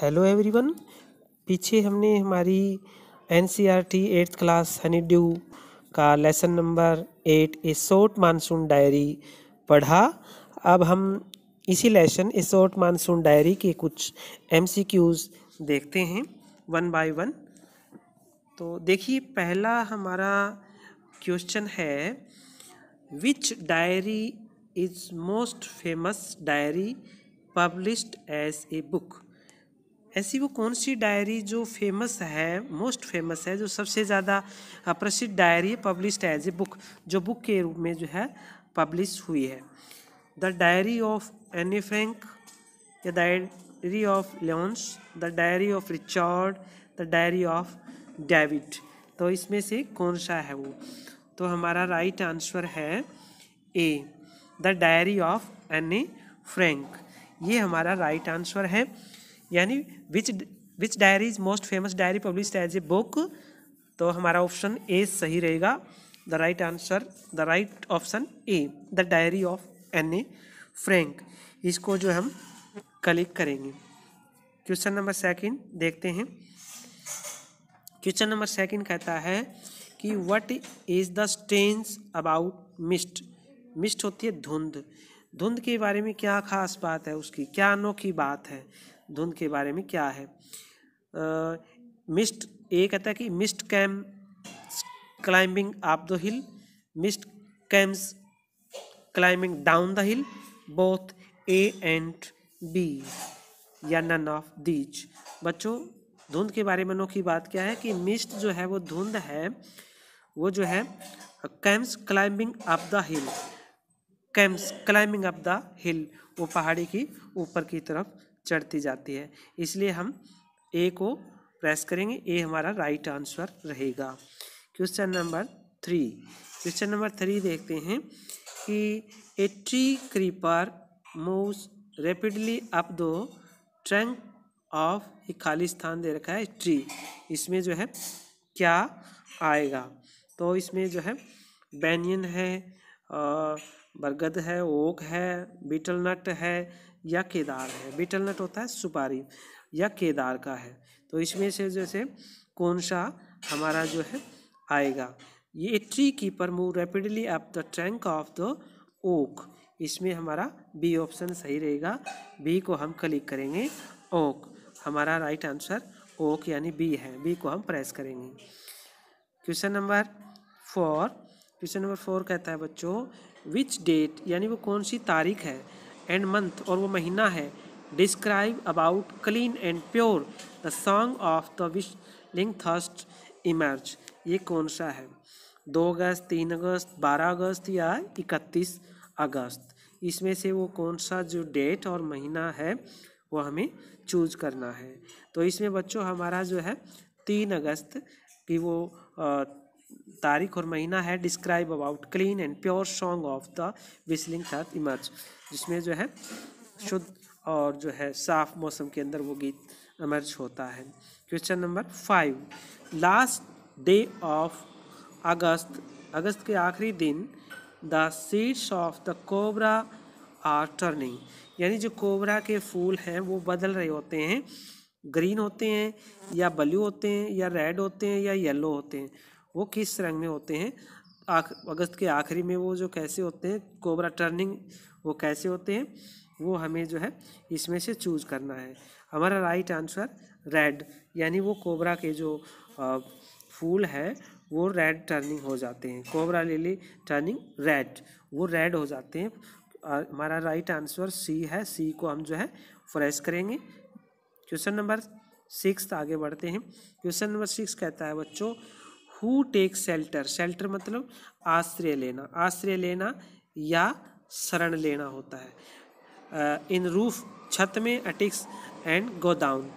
hello everyone पीछे हमने हमारी N C R T eighth class honey dew का lesson number eight a short monsoon diary पढ़ा अब हम इसी lesson a short monsoon diary के कुछ एम सी क्यूज़ देखते हैं वन बाय वन तो देखिए पहला हमारा क्वेश्चन है which diary is most famous diary published as a book ऐसी वो कौन सी डायरी जो फेमस है मोस्ट फेमस है जो सबसे ज़्यादा प्रसिद्ध diary published as a book जो बुक के रूप में जो है पब्लिश हुई है the diary of Anne Frank the diary of Lyons the diary of Richard the diary of David तो इसमें से कौन सा है वो तो हमारा राइट आंसर है A the diary of Anne Frank ये हमारा राइट आंसर है यानी which which diary is most famous diary publish as a book तो हमारा ऑप्शन ए सही रहेगा the right answer the right option A the diary of Anne A Frank इसको जो हम क्लिक करेंगे क्वेश्चन नंबर सेकंड देखते हैं क्वेश्चन नंबर सेकंड कहता है कि what is the stance about mist mist होती है धुंध धुंध के बारे में क्या खास बात है उसकी क्या अनोखी बात है धुंध के बारे में क्या है मिस्ट ये कहता है कि mist came climbing up the hill mist comes climbing down the hill both A and B या नन ऑफ दीच बच्चों धुंध के बारे में अनोखी बात क्या है कि मिस्ट जो है वो धुंध है वो जो है comes climbing up the hill comes climbing up the hill वो पहाड़ी की ऊपर की तरफ चढ़ती जाती है इसलिए हम ए को प्रेस करेंगे ए हमारा राइट आंसर रहेगा question number three question number three देखते हैं कि a tree creeper moves rapidly up the trunk of ये खाली स्थान दे रखा है ट्री इसमें जो है क्या आएगा तो इसमें जो है बैनियन है बरगद है ओक है बीटल नट है या केदार है बीटल नट होता है सुपारी या केदार का है तो इसमें से जैसे कौन सा हमारा जो है आएगा ये tree keeper move rapidly up the trunk of the oak इसमें हमारा बी ऑप्शन सही रहेगा बी को हम क्लिक करेंगे ओक हमारा राइट आंसर ओक यानी बी है बी को हम प्रेस करेंगे question number four question number four कहता है बच्चों विच डेट यानी वो कौन सी तारीख है एंड मंथ और वो महीना है describe about clean and pure the song of the whistling thrush emerge ये कौन सा है दो अगस्त तीन अगस्त बारह अगस्त या इकतीस अगस्त इसमें से वो कौन सा जो डेट और महीना है वो हमें चूज करना है तो इसमें बच्चों हमारा जो है तीन अगस्त की वो तारीख और महीना है describe about clean and pure song of the whistling thrush emerge जिसमें जो है शुद्ध और जो है साफ मौसम के अंदर वो गीत इमर्ज होता है question number five last day of August अगस्त के आखिरी दिन the seeds of the cobra are turning यानी जो कोबरा के फूल हैं वो बदल रहे होते हैं ग्रीन होते हैं या ब्लू होते हैं या रेड होते हैं या येलो होते हैं वो किस रंग में होते हैं आख अगस्त के आखिरी में वो जो कैसे होते हैं कोबरा टर्निंग वो कैसे होते हैं वो हमें जो है इसमें से चूज करना है हमारा राइट आंसर रेड यानी वो कोबरा के जो फूल है वो रेड टर्निंग हो जाते हैं कोबरा लिली टर्निंग रेड वो रेड हो जाते हैं हमारा राइट आंसर सी है सी को हम जो है फ्रेश करेंगे क्वेश्चन नंबर सिक्स आगे बढ़ते हैं क्वेश्चन नंबर सिक्स कहता है बच्चों हु टेक सेल्टर सेल्टर मतलब आश्रय लेना आश्रय लेना या शरण लेना होता है इन रूफ छत में अटिक्स एंड गोदाउन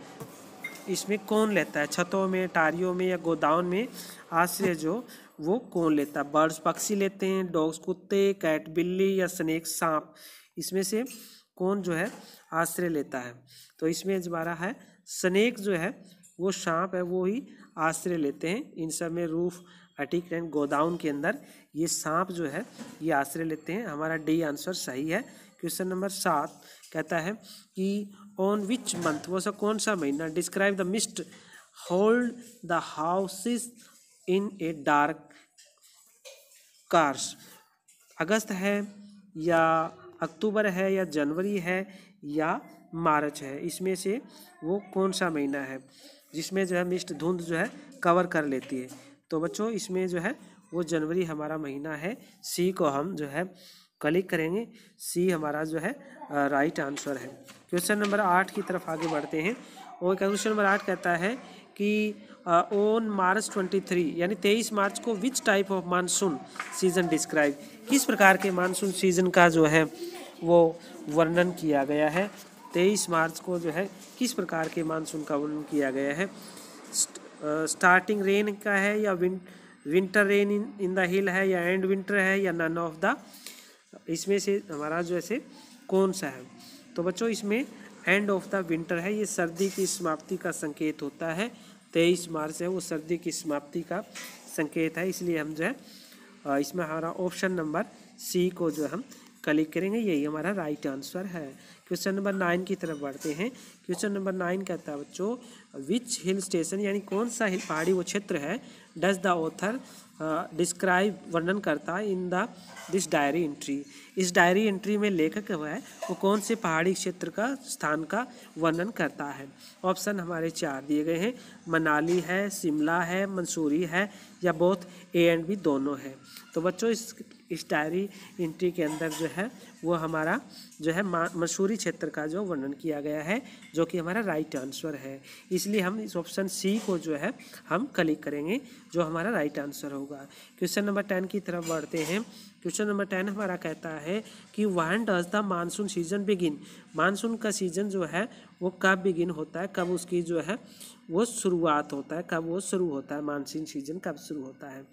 इसमें कौन लेता है छतों में टारियों में या गोदाउन में आश्रय जो वो कौन लेता है बर्ड्स पक्षी लेते हैं डॉग्स कुत्ते कैट बिल्ली या स्नेक सांप इसमें से कौन जो है आश्रय लेता है तो इसमें हमारा है स्नेक जो है वो सांप है वो ही आश्रय लेते हैं इन सब में रूफ अटिक एंड गोदाउन के अंदर ये सांप जो है ये आश्रय लेते हैं हमारा डी आंसर सही है क्वेश्चन नंबर सात कहता है कि ऑन विच मंथ वो सा कौन सा महीना describe the mist hold the houses in a dark cars August है या अक्टूबर है या जनवरी है या मार्च है इसमें से वो कौन सा महीना है जिसमें जो है मिस्ट धुंध जो है कवर कर लेती है तो बच्चों इसमें जो है वो जनवरी हमारा महीना है सी को हम जो है क्लिक करेंगे सी हमारा जो है राइट आंसर है क्वेश्चन नंबर आठ की तरफ आगे बढ़ते हैं और क्वेश्चन नंबर आठ कहता है कि ऑन मार्च ट्वेंटी थ्री यानी तेईस मार्च को which type of monsoon season describe किस प्रकार के मानसून सीजन का जो है वो वर्णन किया गया है तेईस मार्च को जो है किस प्रकार के मानसून का वर्णन किया गया है स्टार्टिंग रेन का है या win winter rain in in the hill है या एंड विंटर है या नन ऑफ द इसमें से हमारा जो है कौन सा है तो बच्चों इसमें एंड ऑफ द विंटर है ये सर्दी की समाप्ति का संकेत होता है तेईस मार्च है वो सर्दी की समाप्ति का संकेत है इसलिए हम जो है इसमें हमारा ऑप्शन नंबर सी को जो हम क्लिक करेंगे यही हमारा राइट आंसर है क्वेश्चन नंबर नाइन की तरफ बढ़ते हैं क्वेश्चन नंबर नाइन कहता है बच्चों विच हिल स्टेशन यानी कौन सा हिल पहाड़ी वो क्षेत्र है डज द ऑथर डिस्क्राइब वर्णन करता है in the this diary entry इस डायरी एंट्री में लेखक है वो कौन से पहाड़ी क्षेत्र का स्थान का वर्णन करता है ऑप्शन हमारे चार दिए गए हैं मनाली है शिमला है मंसूरी है या बोथ ए एंड बी दोनों है तो बच्चों इस इस डायरी एंट्री के अंदर जो है वो हमारा जो है मसूरी क्षेत्र का जो वर्णन किया गया है जो कि हमारा राइट आंसर है इसलिए हम इस ऑप्शन सी को जो है हम क्लिक करेंगे जो हमारा राइट आंसर होगा क्वेश्चन नंबर टेन की तरफ बढ़ते हैं क्वेश्चन नंबर टेन हमारा कहता है कि when does the monsoon season begin monsoon का सीजन जो है वो कब बिगिन होता है कब उसकी जो है वो शुरुआत होता है कब वो शुरू होता है मानसून सीजन कब शुरू होता है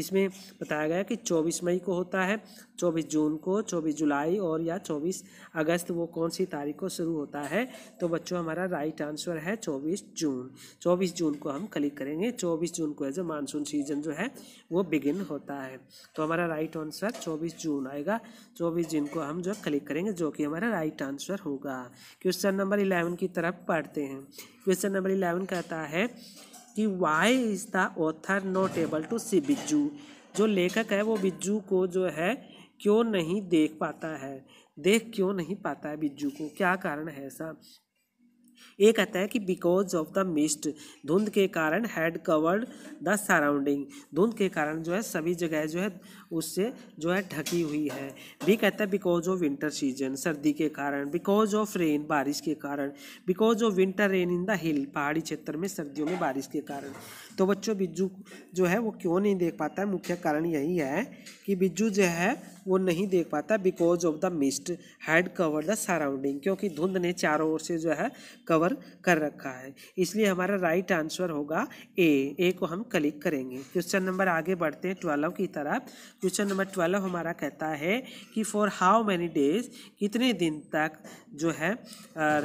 इसमें बताया गया कि 24 मई को होता है 24 जून को 24 जुलाई और या 24 अगस्त वो कौन सी तारीख को शुरू होता है तो बच्चों हमारा राइट आंसर है 24 जून 24 जून को हम क्लिक करेंगे 24 जून को एज ए मानसून सीजन जो है वो बिगिन होता है तो हमारा राइट आंसर 24 जून आएगा 24 जून को हम जो क्लिक करेंगे जो कि हमारा राइट आंसर होगा क्वेश्चन नंबर इलेवन इलेवन की तरफ पढ़ते हैं क्वेश्चन नंबर इलेवन कहता है कि why is the author not able to see Bijju जो लेखक है वो बिज्जू को जो है क्यों नहीं देख पाता है देख क्यों नहीं पाता है बिज्जू को क्या कारण है ऐसा ये कहता है कि बिकॉज ऑफ द मिस्ट धुंध के कारण हैड कवर्ड द सराउंडिंग धुंध के कारण जो है सभी जगह जो है उससे जो है ढकी हुई है भी कहता है बिकॉज ऑफ विंटर सीजन सर्दी के कारण बिकॉज ऑफ रेन बारिश के कारण because of winter rain in the hill पहाड़ी क्षेत्र में सर्दियों में बारिश के कारण तो बच्चों बिज्जू जो है वो क्यों नहीं देख पाता है मुख्य कारण यही है कि बिज्जू जो है वो नहीं देख पाता because of the mist had cover the surrounding क्योंकि धुंध ने चारों ओर से जो है कवर कर रखा है इसलिए हमारा राइट आंसर होगा ए ए को हम क्लिक करेंगे क्वेश्चन नंबर आगे बढ़ते हैं ट्वेल्व की तरफ क्वेश्चन नंबर ट्वेल्व हमारा कहता है कि फॉर हाउ मैनी डेज कितने दिन तक जो है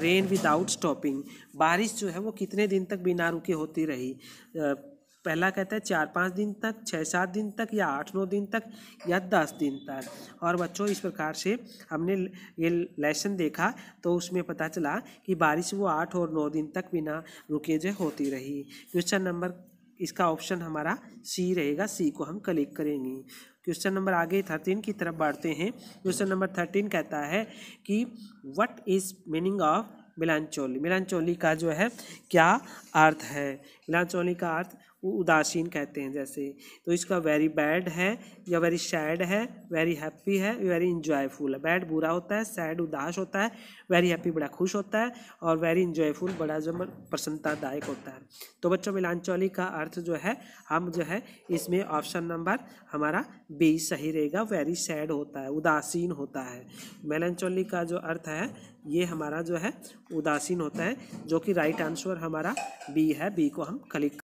रेन विदाउट स्टॉपिंग बारिश जो है वो कितने दिन तक बिना रुके होती रही पहला कहता है चार पाँच दिन तक छः सात दिन तक या आठ नौ दिन तक या दस दिन तक और बच्चों इस प्रकार से हमने ये लेसन देखा तो उसमें पता चला कि बारिश वो आठ और नौ दिन तक बिना रुके जो होती रही क्वेश्चन नंबर इसका ऑप्शन हमारा सी रहेगा सी को हम क्लिक करेंगे क्वेश्चन नंबर आगे थर्टीन की तरफ बढ़ते हैं क्वेश्चन नंबर थर्टीन कहता है कि what is meaning of melancholy melancholy का जो है क्या अर्थ है मिलानचोली का अर्थ उदासीन कहते हैं जैसे तो इसका वेरी बैड है या वेरी सैड है वेरी हैप्पी है वेरी इंजॉयफुल है बैड बुरा होता है सैड उदास होता है वेरी हैप्पी बड़ा खुश होता है और वेरी इंजॉयफुल बड़ा जो प्रसन्नतादायक होता है तो बच्चों मिलांचौली का अर्थ जो है हम जो है इसमें ऑप्शन नंबर हमारा बी सही रहेगा वेरी सैड होता है उदासीन होता है मेलांचौली का जो अर्थ है ये हमारा जो है उदासीन होता है जो कि राइट आंसर हमारा बी है बी को हम क्लिक